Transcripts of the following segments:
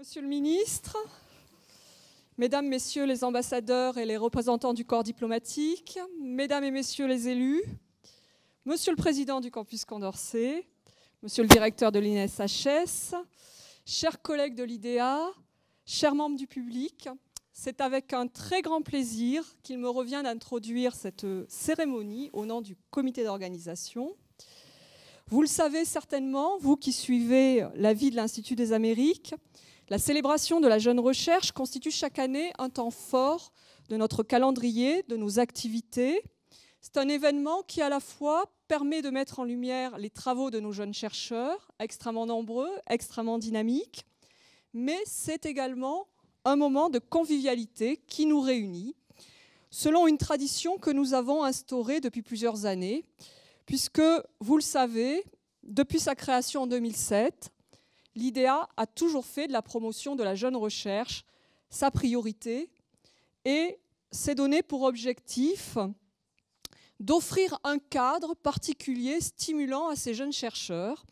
Monsieur le ministre, Mesdames, Messieurs les ambassadeurs et les représentants du corps diplomatique, Mesdames et Messieurs les élus, Monsieur le Président du campus Condorcet, Monsieur le Directeur de l'INSHS, chers collègues de l'IDEA, chers membres du public, c'est avec un très grand plaisir qu'il me revient d'introduire cette cérémonie au nom du comité d'organisation. Vous le savez certainement, vous qui suivez la vie de l'Institut des Amériques, la célébration de la jeune recherche constitue chaque année un temps fort de notre calendrier, de nos activités. C'est un événement qui à la fois permet de mettre en lumière les travaux de nos jeunes chercheurs, extrêmement nombreux, extrêmement dynamiques, mais c'est également un moment de convivialité qui nous réunit, selon une tradition que nous avons instaurée depuis plusieurs années, puisque, vous le savez, depuis sa création en 2007, l'IDEA a toujours fait de la promotion de la jeune recherche sa priorité et s'est donné pour objectif d'offrir un cadre particulier stimulant à ces jeunes chercheurs,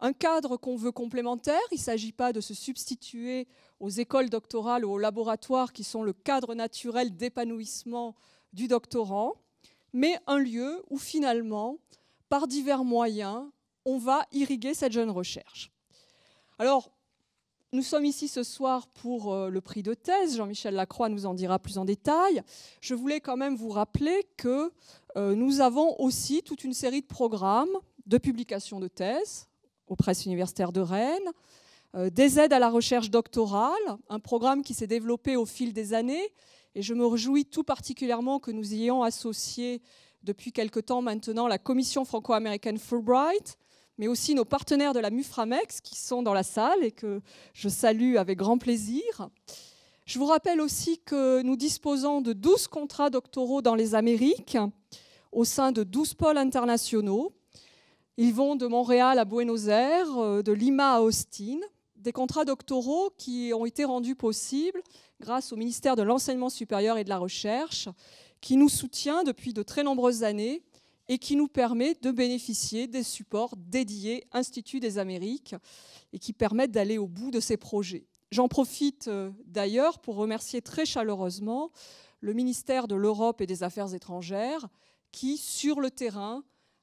un cadre qu'on veut complémentaire, il ne s'agit pas de se substituer aux écoles doctorales ou aux laboratoires qui sont le cadre naturel d'épanouissement du doctorant, mais un lieu où finalement, par divers moyens, on va irriguer cette jeune recherche. Alors, nous sommes ici ce soir pour euh, le prix de thèse. Jean-Michel Lacroix nous en dira plus en détail. Je voulais quand même vous rappeler que euh, nous avons aussi toute une série de programmes de publication de thèse aux presses universitaires de Rennes, euh, des aides à la recherche doctorale, un programme qui s'est développé au fil des années. Et je me réjouis tout particulièrement que nous ayons associé depuis quelque temps maintenant la commission franco-américaine Fulbright, mais aussi nos partenaires de la MUFRAMEX qui sont dans la salle et que je salue avec grand plaisir. Je vous rappelle aussi que nous disposons de 12 contrats doctoraux dans les Amériques au sein de 12 pôles internationaux. Ils vont de Montréal à Buenos Aires, euh, de Lima à Austin, des contrats doctoraux qui ont été rendus possibles grâce au ministère de l'Enseignement supérieur et de la Recherche, qui nous soutient depuis de très nombreuses années et qui nous permet de bénéficier des supports dédiés Institut des Amériques et qui permettent d'aller au bout de ces projets. J'en profite euh, d'ailleurs pour remercier très chaleureusement le ministère de l'Europe et des Affaires étrangères qui, sur le terrain,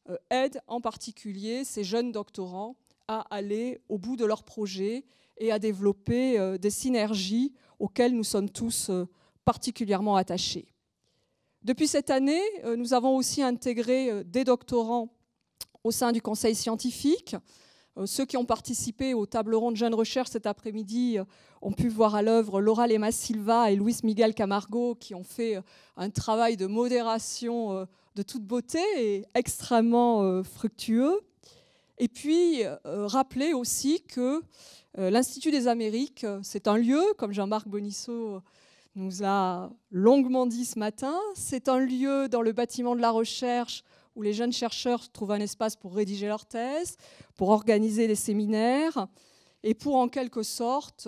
euh, aide en particulier ces jeunes doctorants à aller au bout de leurs projets et à développer euh, des synergies auxquelles nous sommes tous particulièrement attachés. Depuis cette année, euh, nous avons aussi intégré euh, des doctorants au sein du conseil scientifique. Euh, ceux qui ont participé au au rond de jeunes recherche cet après-midi ont pu voir à l'œuvre Laura Lema Silva et Luis Miguel Camargo qui ont fait un travail de modération de toute beauté et extrêmement fructueux. Et puis, rappeler aussi que l'Institut des Amériques, c'est un lieu, comme Jean-Marc Bonisseau nous a longuement dit ce matin. C'est un lieu dans le bâtiment de la recherche où les jeunes chercheurs trouvent un espace pour rédiger leurs thèses, pour organiser des séminaires et pour en quelque sorte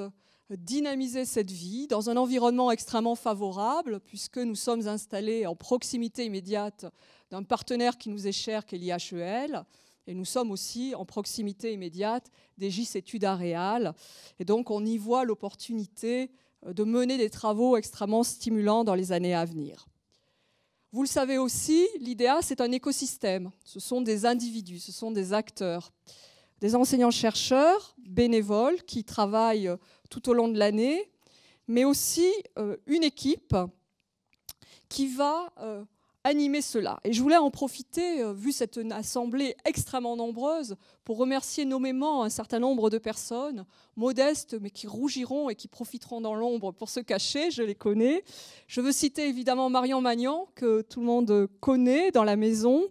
dynamiser cette vie dans un environnement extrêmement favorable, puisque nous sommes installés en proximité immédiate d'un partenaire qui nous est cher, qui est l'IHEL, et nous sommes aussi en proximité immédiate des GIS études aréales. Et donc on y voit l'opportunité de mener des travaux extrêmement stimulants dans les années à venir. Vous le savez aussi, l'IDEA, c'est un écosystème. Ce sont des individus, ce sont des acteurs, des enseignants-chercheurs bénévoles qui travaillent euh, tout au long de l'année, mais aussi euh, une équipe qui va euh, animer cela. Et je voulais en profiter, euh, vu cette assemblée extrêmement nombreuse, pour remercier nommément un certain nombre de personnes, modestes, mais qui rougiront et qui profiteront dans l'ombre pour se cacher, je les connais. Je veux citer évidemment Marion Magnan, que tout le monde connaît dans la maison,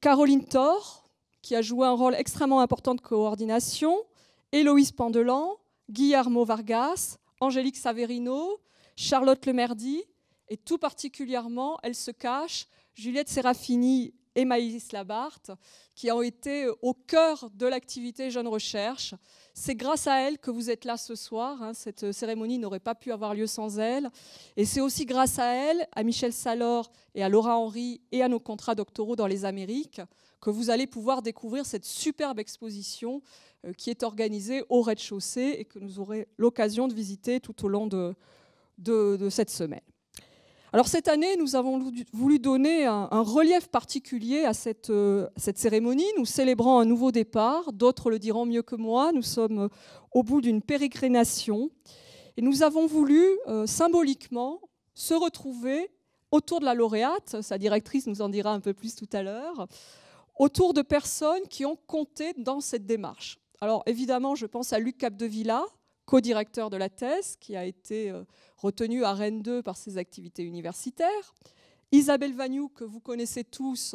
Caroline Thor, qui a joué un rôle extrêmement important de coordination, Héloïse Pandelan, Guillermo Vargas, Angélique Saverino, Charlotte Lemerdy, et tout particulièrement, elle se cache, Juliette Serafini et Maïs Labarthe, qui ont été au cœur de l'activité Jeune Recherche. C'est grâce à elles que vous êtes là ce soir. Hein. Cette euh, cérémonie n'aurait pas pu avoir lieu sans elles. Et c'est aussi grâce à elles, à Michel Salor et à Laura Henry et à nos contrats doctoraux dans les Amériques, que vous allez pouvoir découvrir cette superbe exposition euh, qui est organisée au rez-de-chaussée et que nous aurez l'occasion de visiter tout au long de, de cette semaine. Alors cette année, nous avons voulu donner un, relief particulier à euh, cette, cérémonie. Nous célébrons un nouveau départ. D'autres le diront mieux que moi. Nous sommes euh, au bout d'une pérégrination. Et nous avons voulu euh, symboliquement se retrouver autour de la lauréate. Sa directrice nous en dira un peu plus tout à l'heure. Autour de personnes qui ont compté dans cette démarche. Alors évidemment, je pense à Luc Capdevilla, co-directeur de la thèse, qui a été euh, retenue à Rennes 2 par ses activités universitaires. Isabelle Vagnou, que vous connaissez tous,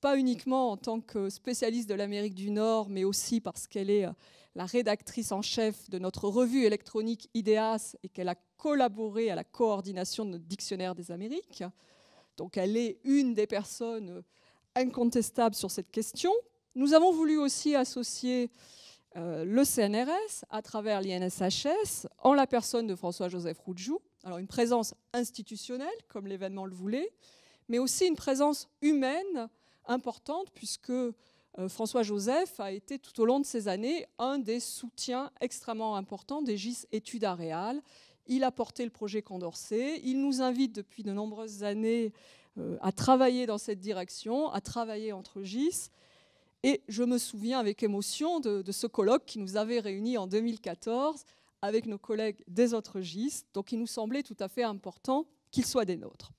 pas uniquement en tant que spécialiste de l'Amérique du Nord, mais aussi parce qu'elle est euh, la rédactrice en chef de notre revue électronique IDEAS et qu'elle a collaboré à la coordination de notre dictionnaire des Amériques. Donc elle est une des personnes euh, incontestables sur cette question. Nous avons voulu aussi associer euh, le CNRS, à travers l'INSHS, en la personne de François-Joseph Roudjou, alors une présence institutionnelle, comme l'événement le voulait, mais aussi une présence humaine importante, puisque euh, François-Joseph a été tout au long de ces années un des soutiens extrêmement importants des GIS Études Aréales. Il a porté le projet Condorcet, il nous invite depuis de nombreuses années euh, à travailler dans cette direction, à travailler entre GIS, et je me souviens avec émotion de, ce colloque qui nous avait réunis en 2014 avec nos collègues des autres GIS, donc il nous semblait tout à fait important qu'ils soient des nôtres.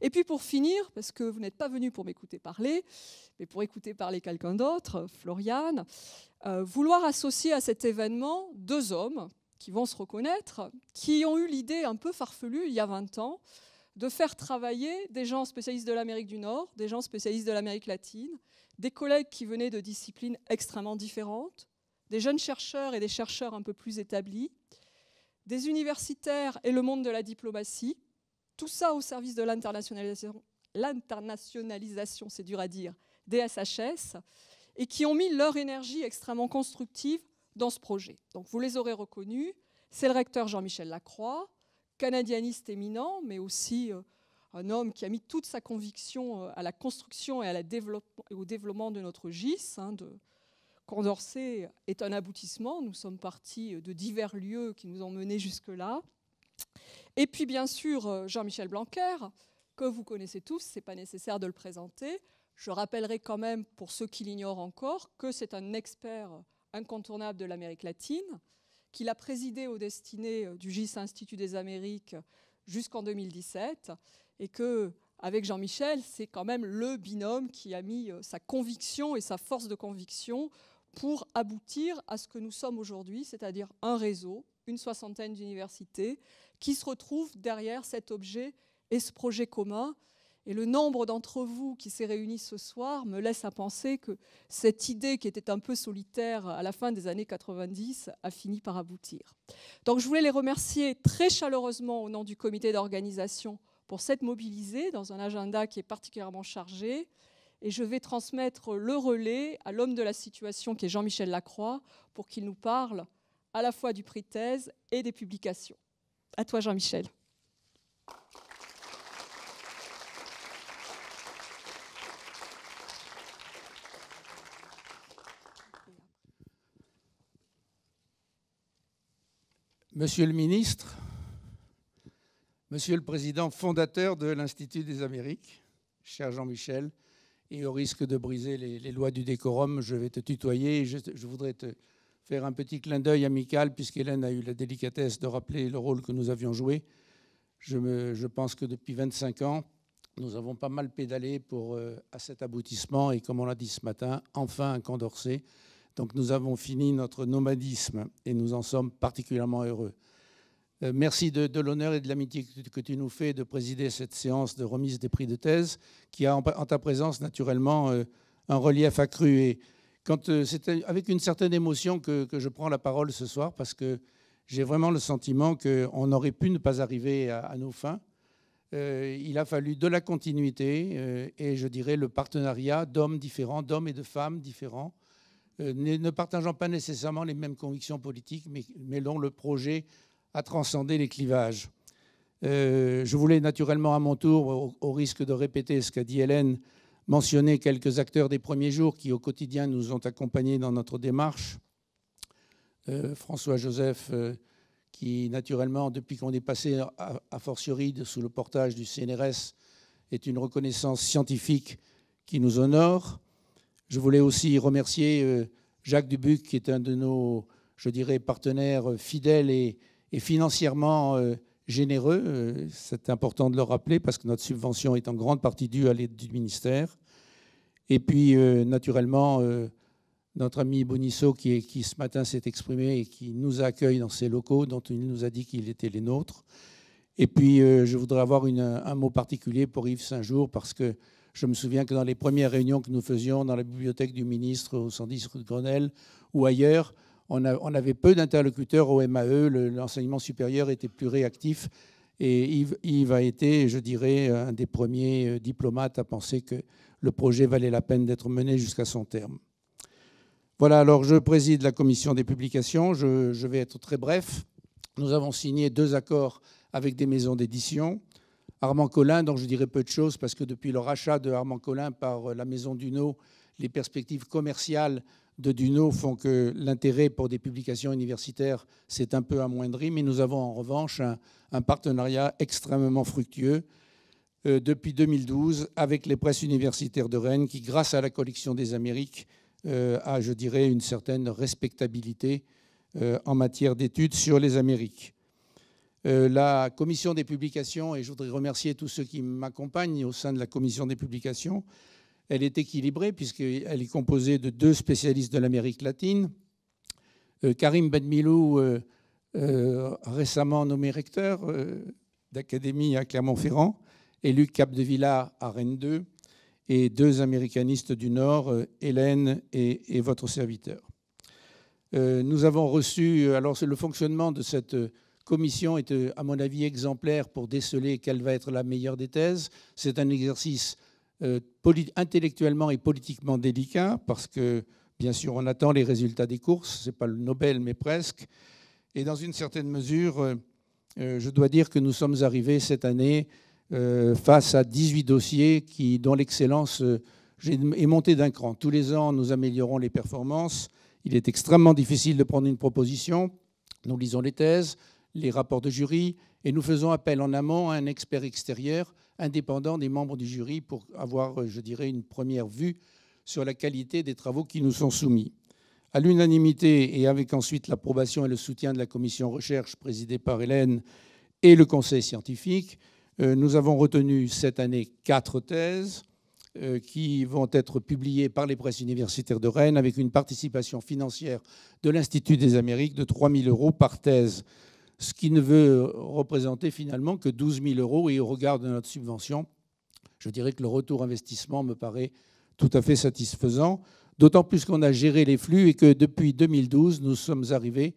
Et puis pour finir, parce que vous n'êtes pas venu pour m'écouter parler, mais pour écouter parler quelqu'un d'autre, Floriane, euh, vouloir associer à cet événement deux hommes qui vont se reconnaître, qui ont eu l'idée un peu farfelue il y a 20 ans de faire travailler des gens spécialistes de l'Amérique du Nord, des gens spécialistes de l'Amérique latine, des collègues qui venaient de disciplines extrêmement différentes, des jeunes chercheurs et des chercheurs un peu plus établis, des universitaires et le monde de la diplomatie, tout ça au service de l'internationalisation, l'internationalisation, c'est dur à dire, des SHS, et qui ont mis leur énergie extrêmement constructive dans ce projet. Donc vous les aurez reconnus, c'est le recteur Jean-Michel Lacroix, canadianiste éminent, mais aussi euh, un homme qui a mis toute sa conviction euh, à la construction et, à au développement de notre GIS. Hein, de Condorcet est un aboutissement. Nous sommes partis euh, de divers lieux qui nous ont menés jusque-là. Et puis, bien sûr, Jean-Michel Blanquer, que vous connaissez tous, ce n'est pas nécessaire de le présenter. Je rappellerai quand même, pour ceux qui l'ignorent encore, que c'est un expert incontournable de l'Amérique latine, qu'il a présidé aux destinées euh, du GIS Institut des Amériques jusqu'en 2017, et que avec Jean-Michel, c'est quand même le binôme qui a mis euh, sa conviction et sa force de conviction pour aboutir à ce que nous sommes aujourd'hui, c'est-à-dire un réseau, une soixantaine d'universités, qui se retrouvent derrière cet objet et ce projet commun et le nombre d'entre vous qui s'est réuni ce soir me laisse à penser que cette idée qui était un peu solitaire à la fin des années 90 a fini par aboutir. Donc je voulais les remercier très chaleureusement au nom du comité d'organisation pour s'être mobilisés dans un agenda qui est particulièrement chargé. Et je vais transmettre le relais à l'homme de la situation qui est Jean-Michel Lacroix pour qu'il nous parle à la fois du prix thèse et des publications. À toi Jean-Michel. Monsieur le ministre, Monsieur le président fondateur de l'Institut des Amériques, cher Jean-Michel, et au risque de briser les, lois du décorum, je vais te tutoyer je, voudrais te faire un petit clin d'œil amical, puisqu'Hélène a eu la délicatesse de rappeler le rôle que nous avions joué. Je, pense que depuis 25 ans, nous avons pas mal pédalé pour, euh, à cet aboutissement, et comme on l'a dit ce matin, enfin un condorcet. Donc nous avons fini notre nomadisme et nous en sommes particulièrement heureux. Euh, merci de, l'honneur et de l'amitié que, tu nous fais de présider cette séance de remise des prix de thèse qui a en, ta présence naturellement euh, un relief accru. Et euh, avec une certaine émotion que, je prends la parole ce soir parce que j'ai vraiment le sentiment qu'on aurait pu ne pas arriver à, nos fins. il a fallu de la continuité et je dirais le partenariat d'hommes différents, d'hommes et de femmes différents, euh, ne partageant pas nécessairement les mêmes convictions politiques, mais, mais le projet a transcendé les clivages. Euh, je voulais naturellement, à mon tour, au, risque de répéter ce qu'a dit Hélène, mentionner quelques acteurs des premiers jours qui, au quotidien, nous ont accompagnés dans notre démarche. Euh, François Joseph, qui, naturellement, depuis qu'on est passé à, à sous le portage du CNRS, est une reconnaissance scientifique qui nous honore. Je voulais aussi remercier euh, Jacques Dubuc, qui est un de nos, je dirais, partenaires euh, fidèles et, financièrement euh, généreux. C'est important de le rappeler parce que notre subvention est en grande partie due à l'aide du ministère. Et puis, naturellement, notre ami Bonisso, qui, est, qui ce matin s'est exprimé et qui nous accueille dans ses locaux, dont il nous a dit qu'il était les nôtres. Et puis, je voudrais avoir un mot particulier pour Yves Saint-Jour, parce que je me souviens que dans les premières réunions que nous faisions dans la bibliothèque du ministre au 110 rue de Grenelle ou ailleurs, on, avait peu d'interlocuteurs au MAE, l'enseignement supérieur était plus réactif. Et Yves, a été, je dirais, un des premiers euh, diplomates à penser que le projet valait la peine d'être mené jusqu'à son terme. Voilà, alors je préside la commission des publications, je, je vais être très bref. Nous avons signé deux accords avec des maisons d'édition. Armand Collin, dont je dirais peu de choses, parce que depuis le rachat de Armand Collin par euh, la maison Duno, les perspectives commerciales de Duno font que l'intérêt pour des publications universitaires s'est un peu amoindri, mais nous avons en revanche un, partenariat extrêmement fructueux euh, depuis 2012 avec les presses universitaires de Rennes, qui, grâce à la collection des Amériques, euh, a, je dirais, une certaine respectabilité en matière d'études sur les Amériques. Euh, la commission des publications, et je voudrais remercier tous ceux qui m'accompagnent au sein de la commission des publications, elle est équilibrée puisqu'elle est composée de deux spécialistes de l'Amérique latine. Euh, Karim Benmilou, euh, récemment nommé recteur d'académie à Clermont-Ferrand, et Luc Capdevilla à Rennes 2, et deux américanistes du Nord, Hélène et, et votre serviteur. Nous avons reçu, alors c'est le fonctionnement de cette commission est, euh, à mon avis, exemplaire pour déceler quelle va être la meilleure des thèses. C'est un exercice euh, intellectuellement et politiquement délicat, parce que, bien sûr, on attend les résultats des courses. Ce n'est pas le Nobel, mais presque. Et dans une certaine mesure, euh, je dois dire que nous sommes arrivés cette année face à 18 dossiers dont l'excellence est montée d'un cran. Tous les ans, nous améliorons les performances. Il est extrêmement difficile de prendre une proposition. Nous lisons les thèses, les rapports de jury et nous faisons appel en amont à un expert extérieur indépendant des membres du jury pour avoir, je dirais, une première vue sur la qualité des travaux qui nous sont soumis. À l'unanimité et avec ensuite l'approbation et le soutien de la commission recherche présidée par Hélène et le conseil scientifique, euh, nous avons retenu cette année quatre thèses euh, qui vont être publiées par les presses universitaires de Rennes avec une participation financière de l'Institut des Amériques de 3 000 euros par thèse ce qui ne veut représenter finalement que 12 000 euros. Et au regard de notre subvention, je dirais que le retour investissement me paraît tout à fait satisfaisant, d'autant plus qu'on a géré les flux et que depuis 2012, nous sommes arrivés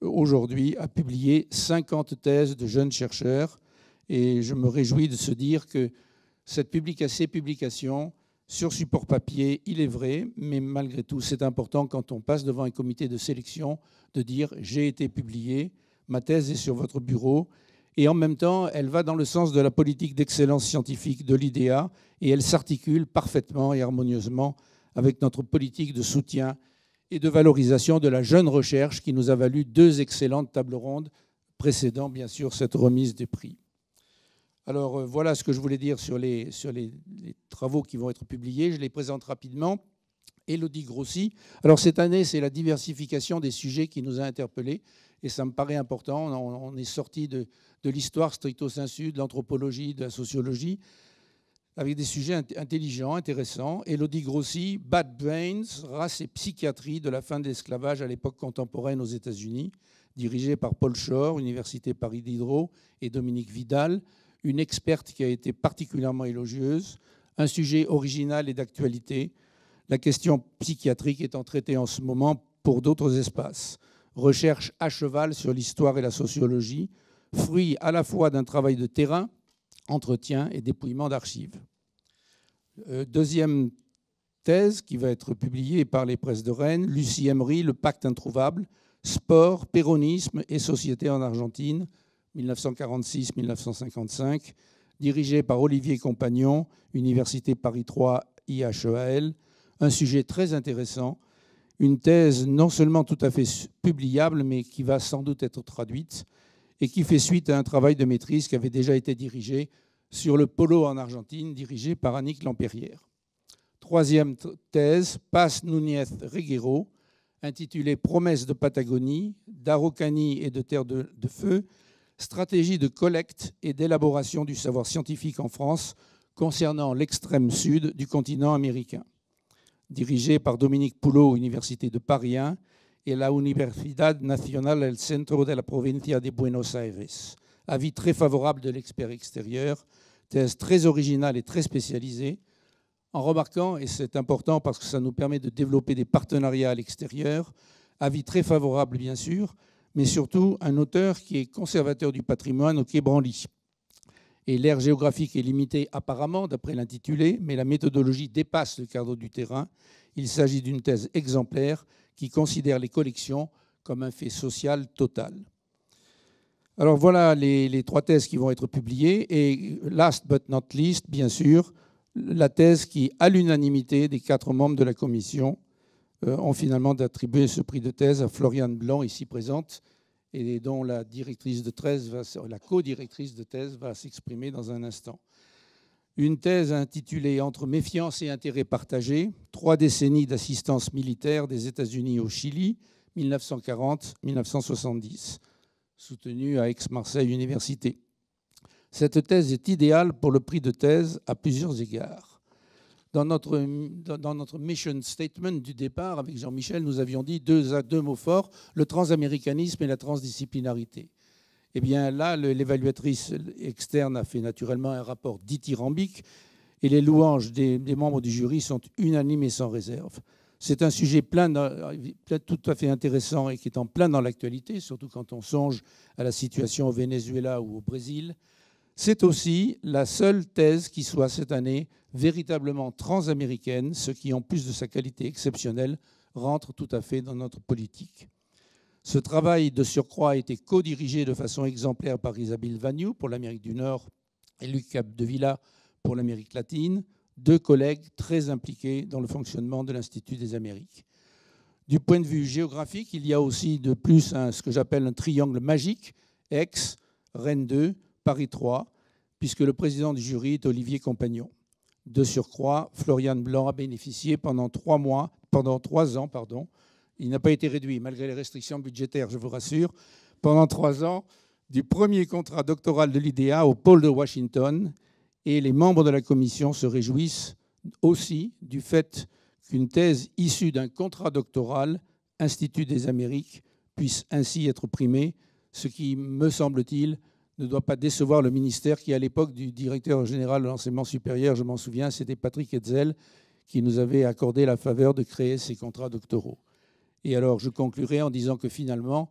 aujourd'hui à publier 50 thèses de jeunes chercheurs. Et je me réjouis de se dire que cette publication, ces publications sur support papier, il est vrai, mais malgré tout, c'est important quand on passe devant un comité de sélection de dire j'ai été publié, ma thèse est sur votre bureau. Et en même temps, elle va dans le sens de la politique d'excellence scientifique de l'IDEA et elle s'articule parfaitement et harmonieusement avec notre politique de soutien et de valorisation de la jeune recherche qui nous a valu deux excellentes tables rondes précédant bien sûr cette remise des prix. Alors euh, voilà ce que je voulais dire sur, les, les, travaux qui vont être publiés. Je les présente rapidement. Elodie Grossi. Alors cette année, c'est la diversification des sujets qui nous a interpellés et ça me paraît important. On, est sorti de, l'histoire stricto sensu, de l'anthropologie, de la sociologie, avec des sujets intelligents, intéressants. Elodie Grossi, Bad Brains, race et psychiatrie de la fin de l'esclavage à l'époque contemporaine aux États-Unis, dirigée par Paul Shore, Université Paris Diderot et Dominique Vidal, une experte qui a été particulièrement élogieuse, un sujet original et d'actualité, la question psychiatrique étant traitée en ce moment pour d'autres espaces recherche à cheval sur l'histoire et la sociologie, fruit à la fois d'un travail de terrain, entretien et dépouillement d'archives. Euh, deuxième thèse qui va être publiée par les presses de Rennes, Lucie Emery, Le pacte introuvable, sport, péronisme et société en Argentine, 1946-1955, dirigée par Olivier Compagnon, Université Paris 3 IHEAL, un sujet très intéressant une thèse non seulement tout à fait publiable, mais qui va sans doute être traduite et qui fait suite à un travail de maîtrise qui avait déjà été dirigé sur le polo en Argentine, dirigé par Annick Lampérière. Troisième thèse, Paz Núñez Reguero, intitulée Promesses de Patagonie, d'Araucanie et de Terre de Feu, stratégie de collecte et d'élaboration du savoir scientifique en France concernant l'extrême sud du continent américain dirigé par Dominique Poulot, Université de Paris 1, et la Universidad Nacional del Centro de la Provincia de Buenos Aires. Avis très favorable de l'expert extérieur, thèse très originale et très spécialisée, en remarquant, et c'est important parce que ça nous permet de développer des partenariats à l'extérieur, avis très favorable bien sûr, mais surtout un auteur qui est conservateur du patrimoine au Quai et l'ère géographique est limitée apparemment d'après l'intitulé, mais la méthodologie dépasse le cadre du terrain. Il s'agit d'une thèse exemplaire qui considère les collections comme un fait social total. Alors voilà les, trois thèses qui vont être publiées. Et last but not least, bien sûr, la thèse qui, à l'unanimité des quatre membres de la commission, euh, ont finalement attribué ce prix de thèse à Floriane Blanc, ici présente, et dont la directrice de thèse co-directrice de thèse va s'exprimer dans un instant. Une thèse intitulée Entre méfiance et intérêt partagé, trois décennies d'assistance militaire des États-Unis au Chili, 1940-1970, soutenue à Aix-Marseille Université. Cette thèse est idéale pour le prix de thèse à plusieurs égards. Dans notre, dans notre mission statement du départ, avec Jean-Michel, nous avions dit deux, deux mots forts, le transaméricanisme et la transdisciplinarité. Eh bien là, l'évaluatrice externe a fait naturellement un rapport dithyrambique et les louanges des, membres du jury sont unanimes et sans réserve. C'est un sujet plein, tout à fait intéressant et qui est en plein dans l'actualité, surtout quand on songe à la situation au Venezuela ou au Brésil. C'est aussi la seule thèse qui soit cette année véritablement transaméricaine, ce qui, en plus de sa qualité exceptionnelle, rentre tout à fait dans notre politique. Ce travail de surcroît a été co-dirigé de façon exemplaire par Isabelle Vagnou pour l'Amérique du Nord et Luc Capdevilla pour l'Amérique latine, deux collègues très impliqués dans le fonctionnement de l'Institut des Amériques. Du point de vue géographique, il y a aussi de plus ce que j'appelle un triangle magique, ex Rennes 2 Paris 3, puisque le président du jury est Olivier Compagnon. De surcroît, Florian Blanc a bénéficié pendant trois, mois, pendant ans, pardon, il n'a pas été réduit malgré les restrictions budgétaires, je vous rassure, pendant trois ans du premier contrat doctoral de l'IDEA au pôle de Washington. Et les membres de la commission se réjouissent aussi du fait qu'une thèse issue d'un contrat doctoral, Institut des Amériques, puisse ainsi être primée, ce qui, me semble-t-il, ne doit pas décevoir le ministère qui, à l'époque du directeur général de l'enseignement supérieur, je m'en souviens, c'était Patrick Hetzel, qui nous avait accordé la faveur de créer ces contrats doctoraux. Et alors, je conclurai en disant que finalement,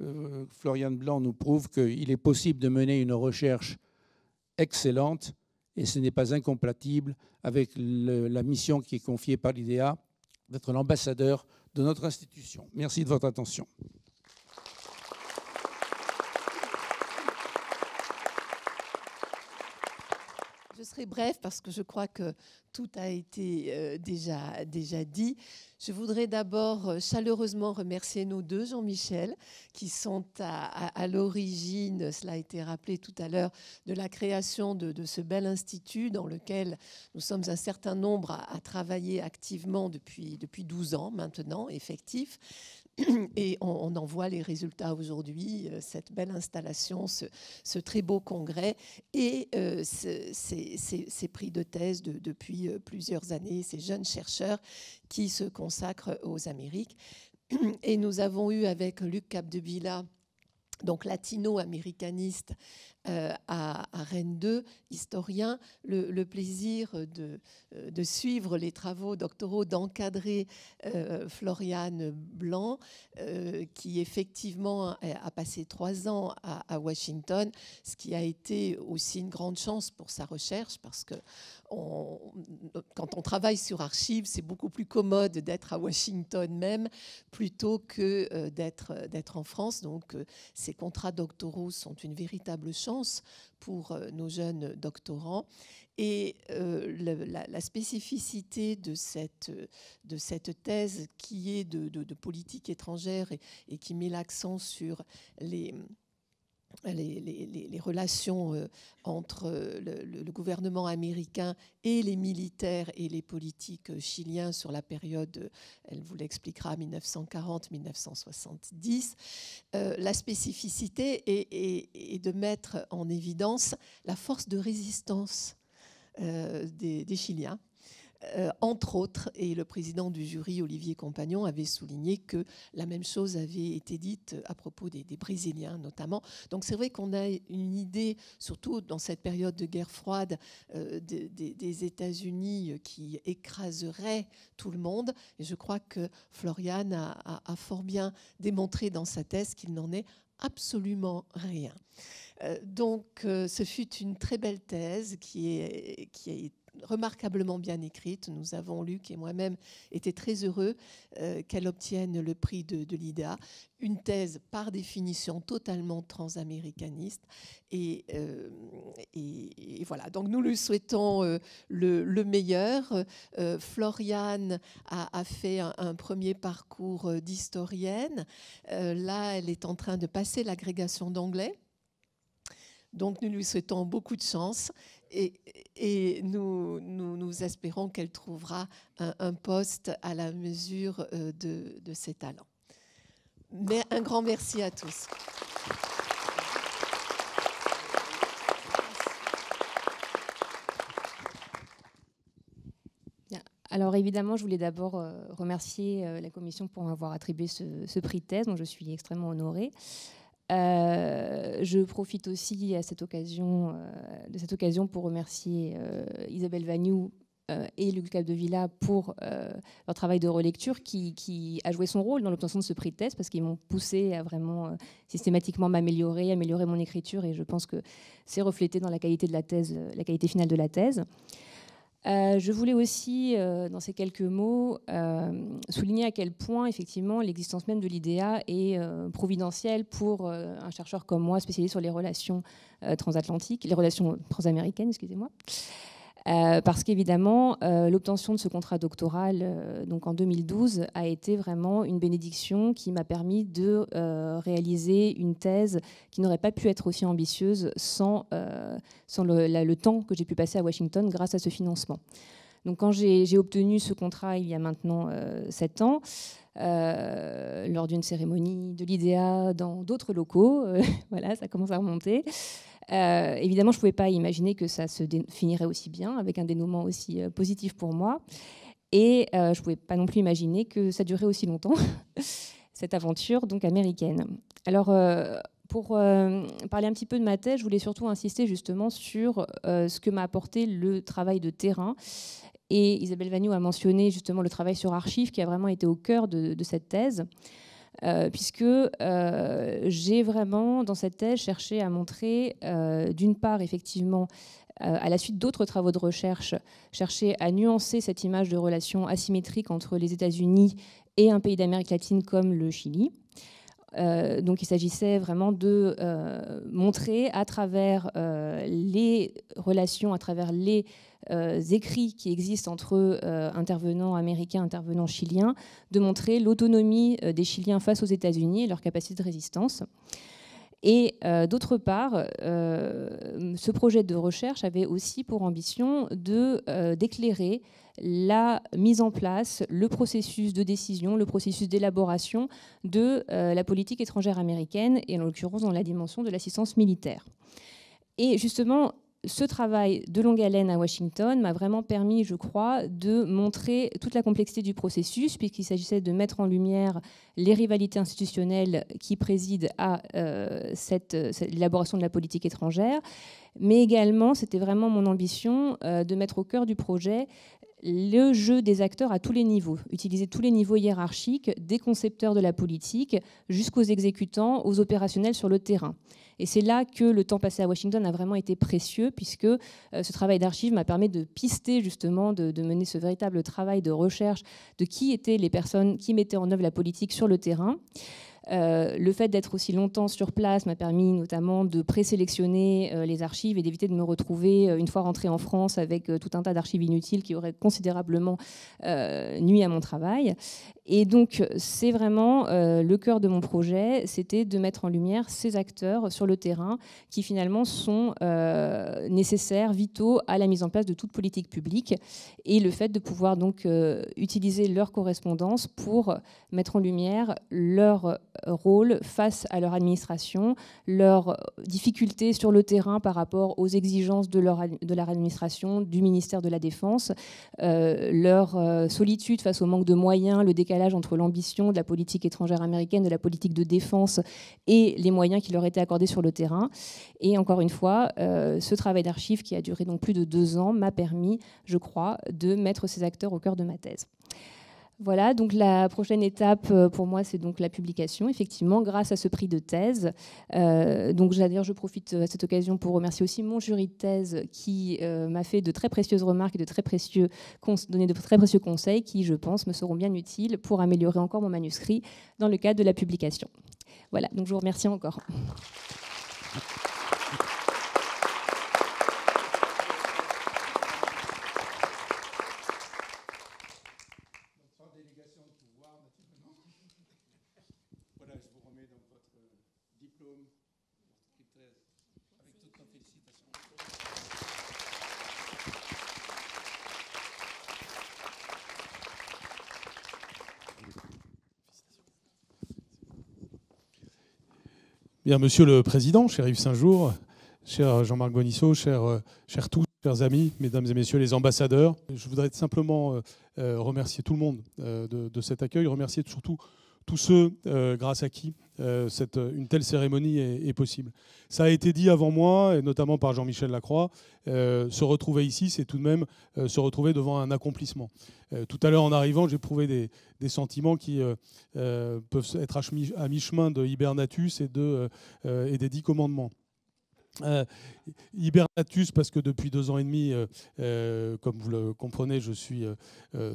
euh, Florian Blanc nous prouve qu'il est possible de mener une recherche excellente et ce n'est pas incompatible avec la mission qui est confiée par l'IDEA d'être l'ambassadeur de notre institution. Merci de votre attention. je serai bref parce que je crois que tout a été euh, déjà, déjà dit. Je voudrais d'abord euh, chaleureusement remercier nos deux Jean-Michel qui sont à, l'origine, cela a été rappelé tout à l'heure, de la création de, ce bel institut dans lequel nous sommes un certain nombre à, travailler activement depuis, depuis 12 ans maintenant, effectifs. Et on, en voit les résultats aujourd'hui, euh, cette belle installation, ce, très beau congrès et euh, ces, prix de thèse depuis euh, plusieurs années, ces jeunes chercheurs qui se consacrent aux Amériques. Et nous avons eu avec Luc Capdevila donc latino-américaniste euh, à, Rennes 2, historien, le, plaisir euh, de, suivre les travaux doctoraux, d'encadrer euh, Floriane Blanc, qui effectivement a passé trois ans à, à, Washington, ce qui a été aussi une grande chance pour sa recherche, parce que quand on travaille sur archives, c'est beaucoup plus commode d'être à Washington même plutôt que euh, euh, d'être, en France. Donc euh, ces contrats doctoraux sont une véritable chance pour nos jeunes doctorants. Et la, spécificité de cette, de cette thèse qui est de, politique étrangère et qui met l'accent sur les les, relations euh, entre euh, le, gouvernement américain et les militaires et les politiques euh, chiliens sur la période, elle vous l'expliquera, 1940-1970, la spécificité est, de mettre en évidence la force de résistance des Chiliens euh, entre autres, et le président du jury, Olivier Compagnon, avait souligné que la même chose avait été dite à propos des, Brésiliens notamment. Donc c'est vrai qu'on a une idée, surtout dans cette période de guerre froide, euh, des, États-Unis qui écraseraient tout le monde. Et je crois que Florian a, fort bien démontré dans sa thèse qu'il n'en est absolument rien. Euh, donc, ce fut une très belle thèse qui, est, qui a été remarquablement bien écrite. Nous avons, Luc et moi-même, été très heureux euh, qu'elle obtienne le prix de, l'IDA. Une thèse par définition totalement transaméricaniste. Et, euh, voilà, donc nous lui souhaitons euh, le, meilleur. Floriane a, fait un, premier parcours d'historienne. là, elle est en train de passer l'agrégation d'anglais. Donc nous lui souhaitons beaucoup de chance et, nous, nous, espérons qu'elle trouvera un, poste à la mesure euh, de, de ses talents. Mais un grand merci à tous. Alors évidemment, je voulais d'abord euh, remercier euh, la commission pour m'avoir attribué ce, ce prix de thèse, dont je suis extrêmement honorée. Euh, je profite aussi à cette occasion, euh, de cette occasion pour remercier euh, Isabelle Vagnou et Luc Villa pour leur travail de relecture qui, qui a joué son rôle dans l'obtention de ce prix de thèse parce qu'ils m'ont poussé à vraiment systématiquement m'améliorer, améliorer mon écriture et je pense que c'est reflété dans la qualité de la thèse, la qualité finale de la thèse. Euh, je voulais aussi, euh, dans ces quelques mots, euh, souligner à quel point, effectivement, l'existence même de l'IDEA est providentielle pour un chercheur comme moi, spécialisé sur les relations transatlantiques, les relations transaméricaines, excusez-moi. Euh, parce qu'évidemment, euh, l'obtention de ce contrat doctoral euh, donc en 2012 a été vraiment une bénédiction qui m'a permis de réaliser une thèse qui n'aurait pas pu être aussi ambitieuse sans, sans le, temps que j'ai pu passer à Washington grâce à ce financement. Donc quand j'ai obtenu ce contrat il y a maintenant sept 7 ans, lors d'une cérémonie de l'IDEA dans d'autres locaux, voilà, ça commence à remonter. Euh, évidemment, je ne pouvais pas imaginer que ça se finirait aussi bien, avec un dénouement aussi euh, positif pour moi. Et euh, je ne pouvais pas non plus imaginer que ça durait aussi longtemps, cette aventure donc américaine. Alors, pour parler un petit peu de ma thèse, je voulais surtout insister justement sur ce que m'a apporté le travail de terrain. Et Isabelle Vagnou a mentionné justement le travail sur archives qui a vraiment été au cœur de cette thèse. Euh, puisque euh, j'ai vraiment, dans cette thèse, cherché à montrer, euh, d'une part, effectivement, à la suite d'autres travaux de recherche, chercher à nuancer cette image de relation asymétrique entre les États-Unis et un pays d'Amérique latine comme le Chili. donc il s'agissait vraiment de montrer à travers les relations, à travers les euh, écrits qui existent entre euh, intervenants américains, intervenants chiliens, de montrer l'autonomie euh, des Chiliens face aux États-Unis et leur capacité de résistance. Et d'autre part, ce projet de recherche avait aussi pour ambition d'éclairer la mise en place, le processus de décision, le processus d'élaboration de la politique étrangère américaine, et en l'occurrence dans la dimension de l'assistance militaire. Et justement, ce travail de longue haleine à Washington m'a vraiment permis, je crois, de montrer toute la complexité du processus, puisqu'il s'agissait de mettre en lumière les rivalités institutionnelles qui président à euh, euh, cette, élaboration de la politique étrangère, mais également, c'était vraiment mon ambition euh, de mettre au cœur du projet le jeu des acteurs à tous les niveaux, utiliser tous les niveaux hiérarchiques, des concepteurs de la politique jusqu'aux exécutants, aux opérationnels sur le terrain. Et c'est là que le temps passé à Washington a vraiment été précieux, puisque euh, ce travail d'archives m'a permis de pister justement, de, mener ce véritable travail de recherche de qui étaient les personnes qui mettaient en œuvre la politique sur le terrain. Euh, le fait d'être aussi longtemps sur place m'a permis notamment de présélectionner euh, les archives et d'éviter de me retrouver euh, une fois rentrée en France avec tout un tas d'archives inutiles qui auraient considérablement nuit à mon travail. Et donc, c'est vraiment euh, le cœur de mon projet, c'était de mettre en lumière ces acteurs sur le terrain qui finalement sont euh, nécessaires, vitaux à la mise en place de toute politique publique et le fait de pouvoir donc euh, utiliser leur correspondance pour mettre en lumière leur rôle face à leur administration, leurs difficultés sur le terrain par rapport aux exigences de leur, de leur administration, du ministère de la Défense, leur solitude face au manque de moyens, le décalage entre l'ambition de la politique étrangère américaine, de la politique de défense et les moyens qui leur étaient accordés sur le terrain. Et encore une fois, euh, ce travail d'archives qui a duré donc plus de deux ans m'a permis, je crois, de mettre ces acteurs au cœur de ma thèse. Voilà, donc la prochaine étape euh, pour moi, c'est donc la publication, effectivement, grâce à ce prix de thèse. Euh, donc d'ailleurs, je profite euh, à cette occasion pour remercier aussi mon jury de thèse qui m'a fait de très précieuses remarques et donné de très précieux conseils qui, je pense, me seront bien utiles pour améliorer encore mon manuscrit dans le cadre de la publication. Voilà, donc je vous remercie encore. Monsieur le Président, cher Yves Saint-Jour, cher Jean-Marc Bonisseau, chers euh, cher tous, chers amis, mesdames et messieurs les ambassadeurs, je voudrais simplement euh, euh, remercier tout le monde de, de cet accueil, remercier surtout tous ceux euh, grâce à qui euh, euh, une telle cérémonie est, possible. Ça a été dit avant moi, et notamment par Jean-Michel Lacroix, se retrouver ici, c'est tout de même se retrouver devant un accomplissement. tout à l'heure, en arrivant, j'éprouvais des, des sentiments qui peuvent être à, mi-chemin de Hibernatus et, de, et des Dix Commandements. Euh, Hibernatus, parce que depuis deux ans et demi, euh, euh, comme vous le comprenez, je suis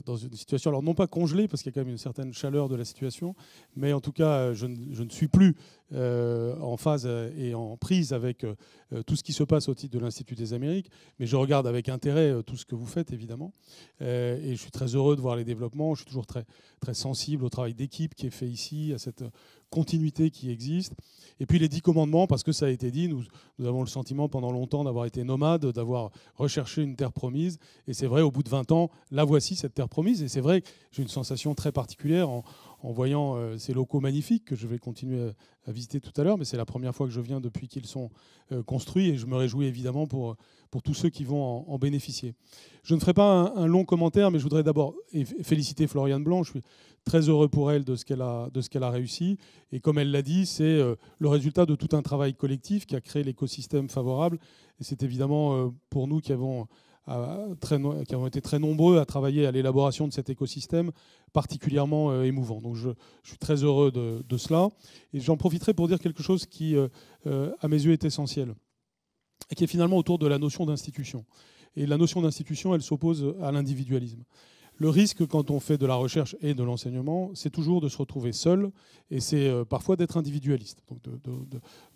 dans une situation, alors non pas congelée, parce qu'il y a quand même une certaine chaleur de la situation, mais en tout cas, je, ne, suis plus en phase et en prise avec tout ce qui se passe au titre de l'Institut des Amériques, mais je regarde avec intérêt tout ce que vous faites, évidemment, et je suis très heureux de voir les développements, je suis toujours très, très sensible au travail d'équipe qui est fait ici, à cette continuité qui existe. Et puis les dix commandements, parce que ça a été dit, nous, nous avons le sentiment pendant longtemps d'avoir été nomades, d'avoir recherché une terre promise. Et c'est vrai, au bout de 20 ans, la voici, cette terre promise. Et c'est vrai, j'ai une sensation très particulière en, en voyant euh, ces locaux magnifiques que je vais continuer euh, à, visiter tout à l'heure, mais c'est la première fois que je viens depuis qu'ils sont euh, construits et je me réjouis évidemment pour, pour tous ceux qui vont en, bénéficier. Je ne ferai pas un, long commentaire, mais je voudrais d'abord féliciter Floriane Blanc. Je suis très heureux pour elle de ce qu'elle a, de a réussi. Et comme elle l'a dit, c'est le résultat de tout un travail collectif qui a créé l'écosystème favorable. Et c'est évidemment pour nous qui avons qui ont été très nombreux à travailler à l'élaboration de cet écosystème particulièrement euh, émouvant. Donc je, suis très heureux de, cela. Et j'en profiterai pour dire quelque chose qui, euh, euh, à mes yeux, est essentiel, et qui est finalement autour de la notion d'institution. Et la notion d'institution, elle s'oppose à l'individualisme. Le risque quand on fait de la recherche et de l'enseignement, c'est toujours de se retrouver seul et c'est euh, parfois d'être individualiste,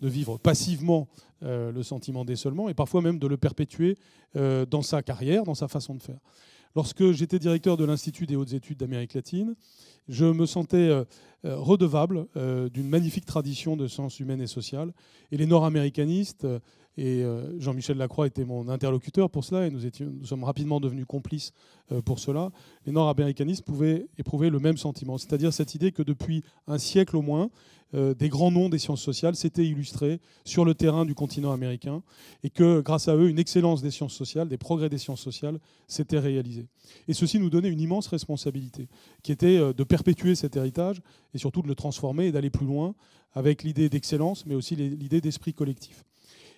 de, vivre passivement euh, le sentiment d'isolement et parfois même de le perpétuer euh, dans sa carrière, dans sa façon de faire. Lorsque j'étais directeur de l'Institut des hautes études d'Amérique latine, je me sentais redevable d'une magnifique tradition de sciences humaines et sociales et les nord-américanistes et euh, Jean-Michel Lacroix était mon interlocuteur pour cela, et nous, sommes rapidement devenus complices euh, pour cela. Les nord-américanistes pouvaient éprouver le même sentiment, c'est-à-dire cette idée que depuis un siècle au moins, euh, des grands noms des sciences sociales s'étaient illustrés sur le terrain du continent américain, et que grâce à eux, une excellence des sciences sociales, des progrès des sciences sociales s'étaient réalisés. Et ceci nous donnait une immense responsabilité, qui était de perpétuer cet héritage, et surtout de le transformer et d'aller plus loin avec l'idée d'excellence, mais aussi l'idée d'esprit collectif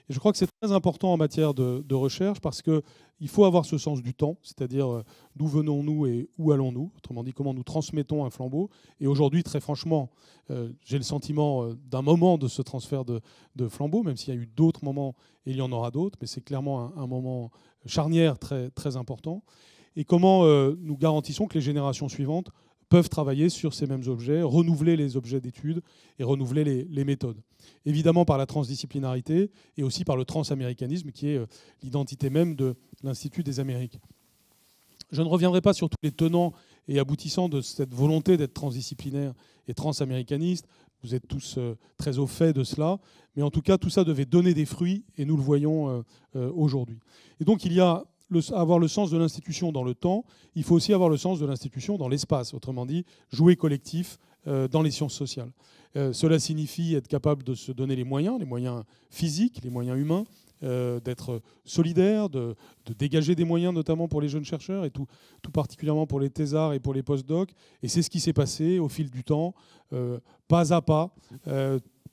je crois que c'est très important en matière de, recherche parce qu'il faut avoir ce sens du temps, c'est-à-dire euh, d'où venons-nous et où allons-nous, autrement dit comment nous transmettons un flambeau. Et aujourd'hui, très franchement, euh, j'ai le sentiment euh, d'un moment de ce transfert de, flambeau, même s'il y a eu d'autres moments et il y en aura d'autres, mais c'est clairement un, moment charnière très, très important. Et comment nous garantissons que les générations suivantes peuvent travailler sur ces mêmes objets, renouveler les objets d'études et renouveler les, les, méthodes. Évidemment par la transdisciplinarité et aussi par le transaméricanisme qui est euh, l'identité même de l'Institut des Amériques. Je ne reviendrai pas sur tous les tenants et aboutissants de cette volonté d'être transdisciplinaire et transaméricaniste. Vous êtes tous euh, très au fait de cela. Mais en tout cas, tout ça devait donner des fruits et nous le voyons euh, aujourd'hui. Et donc il y a avoir le sens de l'institution dans le temps, il faut aussi avoir le sens de l'institution dans l'espace, autrement dit, jouer collectif euh, dans les sciences sociales. Euh, cela signifie être capable de se donner les moyens, les moyens physiques, les moyens humains, euh, d'être solidaire, de, dégager des moyens notamment pour les jeunes chercheurs et tout, tout particulièrement pour les thésards et pour les postdocs. Et c'est ce qui s'est passé au fil du temps, pas à pas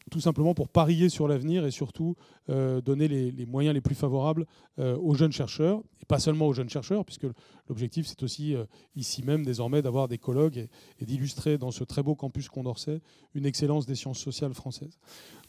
tout simplement pour parier sur l'avenir et surtout euh, donner les, moyens les plus favorables euh, aux jeunes chercheurs, et pas seulement aux jeunes chercheurs, puisque l'objectif, c'est aussi euh, ici même désormais d'avoir des colloques et, d'illustrer dans ce très beau campus Condorcet une excellence des sciences sociales françaises.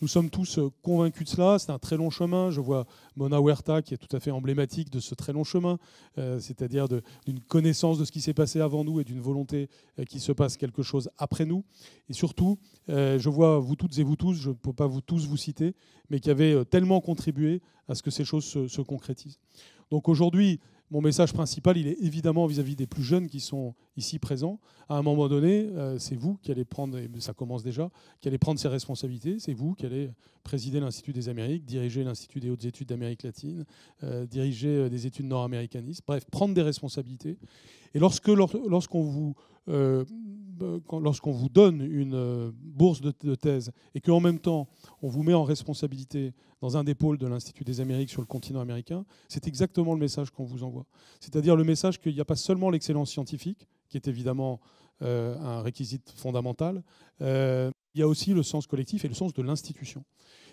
Nous sommes tous convaincus de cela, c'est un très long chemin. Je vois Mona Huerta qui est tout à fait emblématique de ce très long chemin, c'est-à-dire d'une connaissance de ce qui s'est passé avant nous et d'une volonté qu'il se passe quelque chose après nous. Et surtout, je vois vous toutes et vous tous, je ne peux pas vous tous vous citer, mais qui y avait tellement contribuer à ce que ces choses se, concrétisent. Donc aujourd'hui, mon message principal, il est évidemment vis-à-vis des plus jeunes qui sont ici présents. À un moment donné, euh, c'est vous qui allez prendre, et ça commence déjà, qui allez prendre ces responsabilités. C'est vous qui allez présider l'Institut des Amériques, diriger l'Institut des hautes études d'Amérique latine, euh, diriger euh, des études nord-américanistes. Bref, prendre des responsabilités. Et lorsque lorsqu'on vous euh, bah, lorsqu'on vous donne une euh, bourse de, thèse et qu'en même temps on vous met en responsabilité dans un des pôles de l'Institut des Amériques sur le continent américain, c'est exactement le message qu'on vous envoie. C'est-à-dire le message qu'il n'y a pas seulement l'excellence scientifique, qui est évidemment euh, un réquisite fondamental, il y a aussi le sens collectif et le sens de l'institution.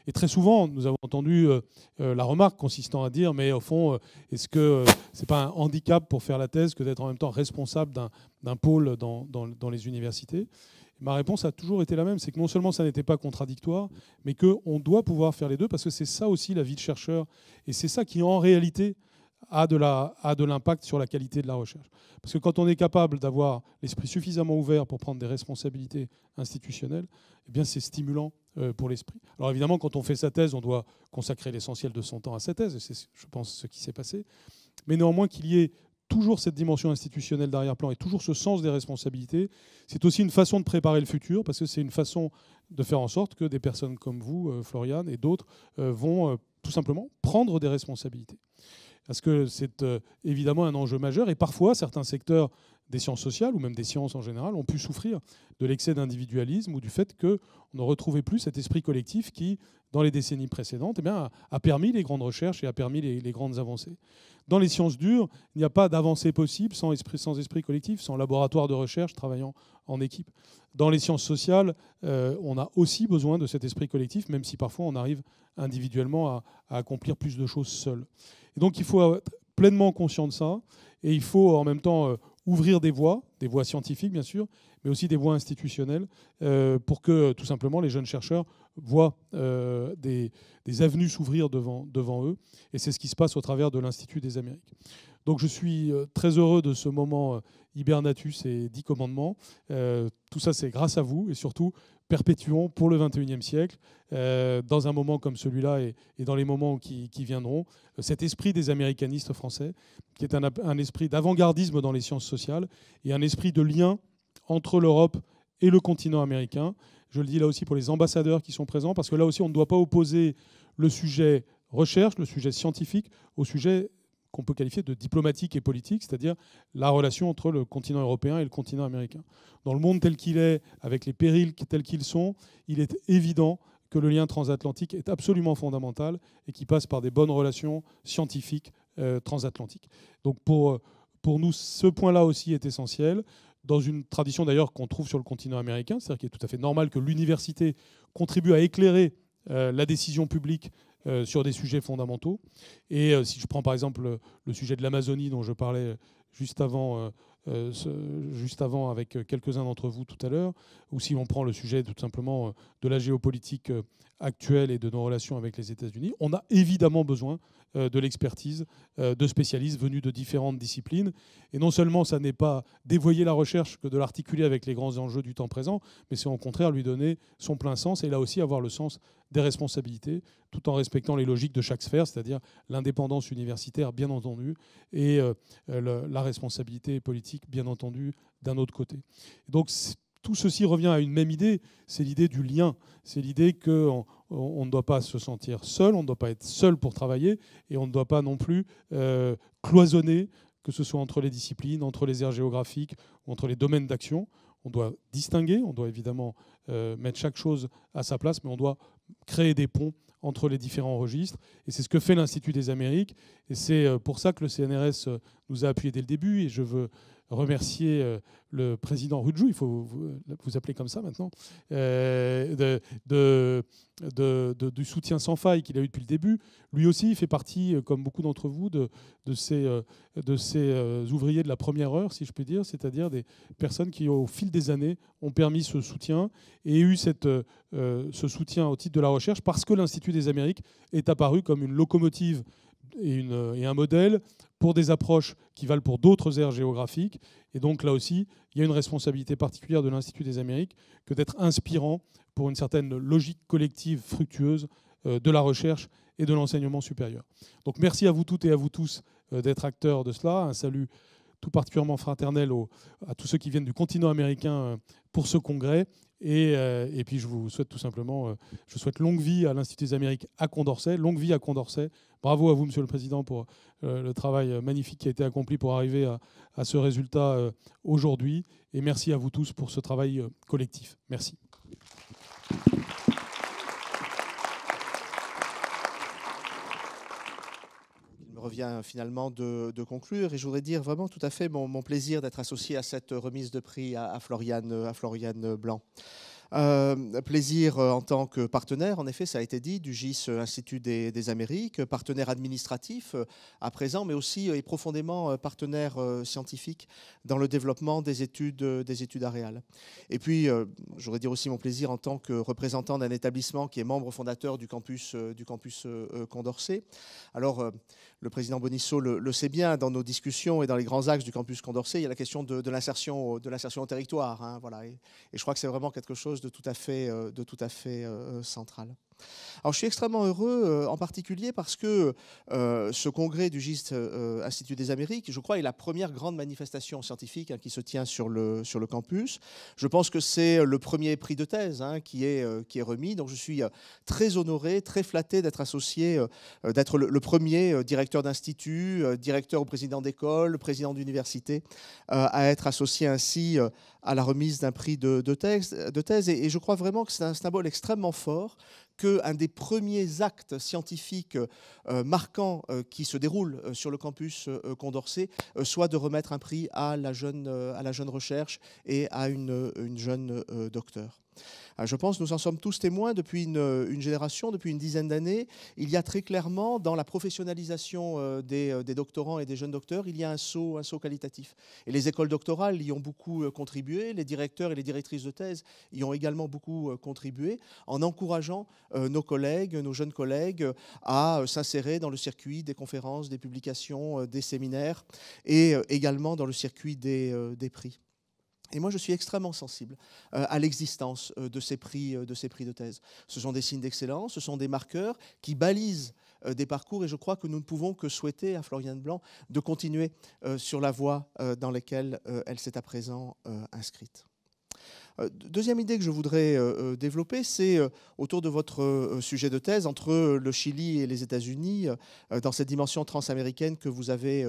Et très souvent, nous avons entendu euh, euh, la remarque consistant à dire, mais au fond, euh, est-ce que c'est pas un handicap pour faire la thèse que d'être en même temps responsable d'un pôle dans, dans les universités ma réponse a toujours été la même, c'est que non seulement ça n'était pas contradictoire, mais qu'on doit pouvoir faire les deux, parce que c'est ça aussi la vie de chercheur, et c'est ça qui en réalité a de l'impact sur la qualité de la recherche. Parce que quand on est capable d'avoir l'esprit suffisamment ouvert pour prendre des responsabilités institutionnelles, eh bien c'est stimulant euh, pour l'esprit. Alors évidemment, quand on fait sa thèse, on doit consacrer l'essentiel de son temps à sa thèse, et c'est, je pense, ce qui s'est passé. Mais néanmoins, qu'il y ait toujours cette dimension institutionnelle d'arrière-plan et toujours ce sens des responsabilités, c'est aussi une façon de préparer le futur, parce que c'est une façon de faire en sorte que des personnes comme vous, euh, Florian et d'autres, euh, vont tout simplement prendre des responsabilités parce que c'est euh, évidemment un enjeu majeur, et parfois certains secteurs des sciences sociales, ou même des sciences en général, ont pu souffrir de l'excès d'individualisme ou du fait qu'on ne retrouvait plus cet esprit collectif qui, dans les décennies précédentes, eh bien, a permis les grandes recherches et a permis les, grandes avancées. Dans les sciences dures, il n'y a pas d'avancée possible sans esprit, sans esprit collectif, sans laboratoire de recherche travaillant en équipe. Dans les sciences sociales, euh, on a aussi besoin de cet esprit collectif, même si parfois on arrive individuellement à, à accomplir plus de choses seuls donc il faut être pleinement conscient de ça, et il faut en même temps euh, ouvrir des voies, des voies scientifiques bien sûr, mais aussi des voies institutionnelles, euh, pour que tout simplement les jeunes chercheurs voient euh, des, avenues s'ouvrir devant, devant eux. Et c'est ce qui se passe au travers de l'Institut des Amériques. Donc je suis très heureux de ce moment Hibernatus et dix commandements. tout ça, c'est grâce à vous. Et surtout, perpétuons pour le 21e siècle, euh, dans un moment comme celui-là et, dans les moments qui, viendront, euh, cet esprit des américanistes français, qui est un, un esprit d'avant-gardisme dans les sciences sociales et un esprit de lien entre l'Europe et le continent américain. Je le dis là aussi pour les ambassadeurs qui sont présents, parce que là aussi, on ne doit pas opposer le sujet recherche, le sujet scientifique, au sujet qu'on peut qualifier de diplomatique et politique, c'est-à-dire la relation entre le continent européen et le continent américain. Dans le monde tel qu'il est, avec les périls tels qu'ils sont, il est évident que le lien transatlantique est absolument fondamental et qui passe par des bonnes relations scientifiques euh, transatlantiques. Donc pour, euh, pour nous, ce point-là aussi est essentiel, dans une tradition d'ailleurs qu'on trouve sur le continent américain, c'est-à-dire qu'il est tout à fait normal que l'université contribue à éclairer euh, la décision publique euh, sur des sujets fondamentaux. Et euh, si je prends par exemple le sujet de l'Amazonie dont je parlais juste avant euh, euh, juste avant avec euh, quelques-uns d'entre vous tout à l'heure, ou si on prend le sujet tout simplement euh, de la géopolitique actuelle et de nos relations avec les États-Unis, on a évidemment besoin de l'expertise de spécialistes venus de différentes disciplines. Et non seulement ça n'est pas dévoyer la recherche que de l'articuler avec les grands enjeux du temps présent, mais c'est au contraire lui donner son plein sens et là aussi avoir le sens des responsabilités, tout en respectant les logiques de chaque sphère, c'est-à-dire l'indépendance universitaire, bien entendu, et la responsabilité politique bien entendu, d'un autre côté. donc tout ceci revient à une même idée, c'est l'idée du lien, c'est l'idée qu'on ne doit pas se sentir seul, on ne doit pas être seul pour travailler, et on ne doit pas non plus euh, cloisonner, que ce soit entre les disciplines, entre les aires géographiques, entre les domaines d'action. On doit distinguer, on doit évidemment euh, mettre chaque chose à sa place, mais on doit créer des ponts entre les différents registres. Et c'est ce que fait l'Institut des Amériques. Et c'est euh, pour ça que le CNRS nous a appuyés dès le début. Et je veux remercier euh, le président Rudjou, il faut vous appeler comme ça maintenant, euh, de, du soutien sans faille qu'il a eu depuis le début. Lui aussi, il fait partie, euh, comme beaucoup d'entre vous, de, ces, de ces ouvriers de la première heure, si je puis dire, c'est-à-dire des personnes qui, au fil des années, ont permis ce soutien et eu cette, ce soutien au titre de la recherche parce que l'Institut des Amériques est apparu comme une locomotive et, un modèle pour des approches qui valent pour d'autres aires géographiques. Et donc là aussi, il y a une responsabilité particulière de l'Institut des Amériques que d'être inspirant pour une certaine logique collective fructueuse euh, de la recherche et de l'enseignement supérieur. Donc merci à vous toutes et à vous tous euh, d'être acteurs de cela. Un salut tout particulièrement fraternel à tous ceux qui viennent du continent américain euh, pour ce congrès. Euh, et, puis je vous souhaite tout simplement, euh, je souhaite longue vie à l'Institut des Amériques à Condorcet, longue vie à Condorcet. Bravo à vous, Monsieur le Président, pour le travail magnifique qui a été accompli pour arriver à ce résultat aujourd'hui. Et merci à vous tous pour ce travail collectif. Merci. revient finalement de, conclure et je voudrais dire vraiment tout à fait mon, plaisir d'être associé à cette remise de prix à, Floriane, à Blanc. Euh, plaisir euh, en tant que partenaire, en effet, ça a été dit, du GIS euh, Institut des, Amériques, partenaire administratif à présent, mais aussi et profondément partenaire scientifique dans le développement des études, des études aréales. Et puis, je j'aurais dire aussi mon plaisir en tant que représentant d'un établissement qui est membre fondateur du campus, du campus Condorcet. Alors, le président Bonisseau le, sait bien, dans nos discussions et dans les grands axes du campus Condorcet, il y a la question de, de l'insertion au territoire. Hein, et, je crois que c'est vraiment quelque chose de tout à fait, euh, euh, central je suis extrêmement heureux, euh, en particulier parce que euh, ce congrès du GIST euh, Institut des Amériques, je crois, est la première grande manifestation scientifique hein, qui se tient sur le, sur le campus. Je pense que c'est le premier prix de thèse hein, qui, est, qui est remis. Donc je suis très honoré, très flatté d'être associé, d'être le, premier directeur d'institut, directeur ou président d'école, président d'université, à être associé ainsi à la remise d'un prix de, thèse. et, je crois vraiment que c'est un symbole extrêmement fort qu'un des premiers actes scientifiques euh, marquants euh, qui se déroule euh, sur le campus Condorcet soit de remettre un prix à la jeune, recherche et à une, une jeune docteur. Euh, je pense nous en sommes tous témoins depuis euh, une, génération, depuis une dizaine d'années. Il y a très clairement dans la professionnalisation euh, des, doctorants et des jeunes docteurs, il y a un saut, un saut qualitatif. Et les écoles doctorales y ont beaucoup contribué, les directeurs et les directrices de thèse y ont également beaucoup contribué en encourageant nos collègues, nos jeunes collègues à s'insérer dans le circuit des conférences, des publications, des séminaires et également dans le circuit des prix. Et moi, je suis extrêmement sensible euh, à l'existence euh, de, ces prix, euh, de ces prix de thèse. Ce sont des signes d'excellence, ce sont des marqueurs qui balisent des parcours et je crois que nous ne pouvons que souhaiter à Floriane Blanc de continuer sur la voie dans laquelle elle s'est à présent inscrite. Euh, deuxième idée que je voudrais euh, euh, développer, c'est autour de votre sujet de thèse entre le Chili et les États-Unis, dans cette dimension transaméricaine que vous avez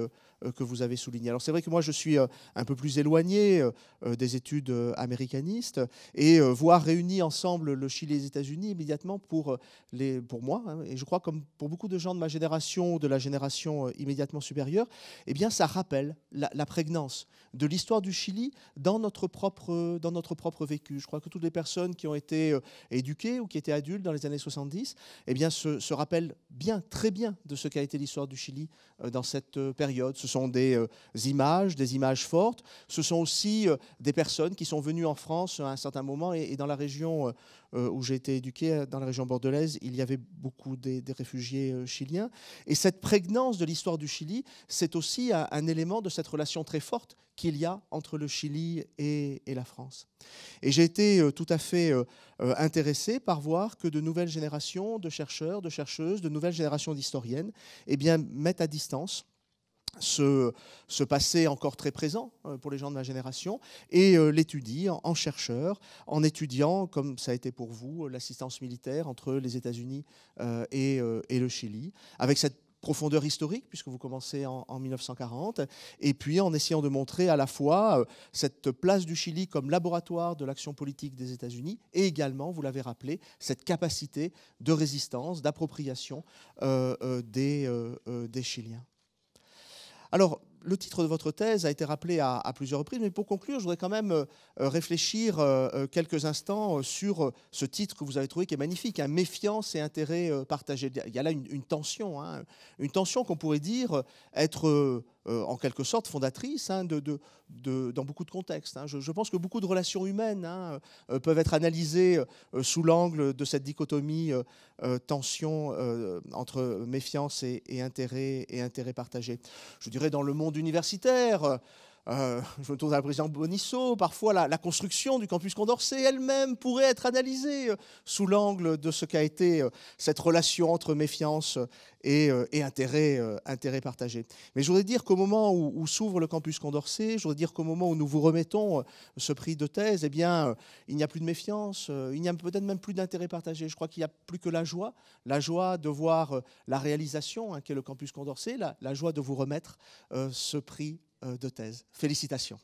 que vous avez souligné. Alors c'est vrai que moi je suis un peu plus éloigné des études américanistes et voir réunis ensemble le Chili et les États-Unis immédiatement pour, les, pour moi, hein, et je crois comme pour beaucoup de gens de ma génération, ou de la génération immédiatement supérieure, eh bien ça rappelle la, la prégnance de l'histoire du Chili dans notre propre, dans notre propre vécu. Je crois que toutes les personnes qui ont été euh, éduquées ou qui étaient adultes dans les années 70 eh bien, se, se rappellent bien, très bien de ce qu'a été l'histoire du Chili euh, dans cette euh, période. Ce sont des images, des images fortes. Ce sont aussi des personnes qui sont venues en France à un certain moment et, dans la région euh, où j'ai été éduqué euh, dans la région bordelaise, il y avait beaucoup des, réfugiés euh, chiliens. Et cette prégnance de l'histoire du Chili, c'est aussi un, élément de cette relation très forte qu'il y a entre le Chili et, la France. Et j'ai été tout à fait intéressé par voir que de nouvelles générations de chercheurs, de chercheuses, de nouvelles générations d'historiennes eh bien, mettent à distance ce, passé encore très présent euh, pour les gens de ma génération et euh, l'étudier en, chercheur, en étudiant, comme ça a été pour vous, euh, l'assistance militaire entre les États-Unis et, le Chili, avec cette profondeur historique, puisque vous commencez en, 1940, et puis en essayant de montrer à la fois cette place du Chili comme laboratoire de l'action politique des États-Unis, et également, vous l'avez rappelé, cette capacité de résistance, d'appropriation des Chiliens. Alors, le titre de votre thèse a été rappelé à, plusieurs reprises, mais pour conclure, je voudrais quand même euh, réfléchir euh, euh, quelques instants sur ce titre que vous avez trouvé qui est magnifique, un hein, Méfiance et intérêt partagé. Il y a là une, tension, hein, une tension qu'on pourrait dire être en quelque sorte fondatrice hein, de, de, dans beaucoup de contextes. Hein. Je, pense que beaucoup de relations humaines hein, euh, peuvent être analysées euh, euh, sous l'angle de cette dichotomie tension entre méfiance et, et, intérêt et intérêt partagé. Je dirais dans le monde universitaire, euh, je me tourne à la présidente Bonisseau, parfois la, construction du campus Condorcet elle-même pourrait être analysée euh, sous l'angle de ce qu'a été euh, cette relation entre méfiance et, intérêt, intérêt, partagé. Mais je voudrais dire qu'au moment où, s'ouvre le campus Condorcet, je voudrais dire qu'au moment où nous vous remettons ce prix de thèse, eh bien, il n'y a plus de méfiance, il n'y a peut-être même plus d'intérêt partagé. Je crois qu'il n'y a plus que la joie, la joie de voir la réalisation hein, qu'est le campus Condorcet, la, joie de vous remettre ce prix euh, de thèse. Félicitations.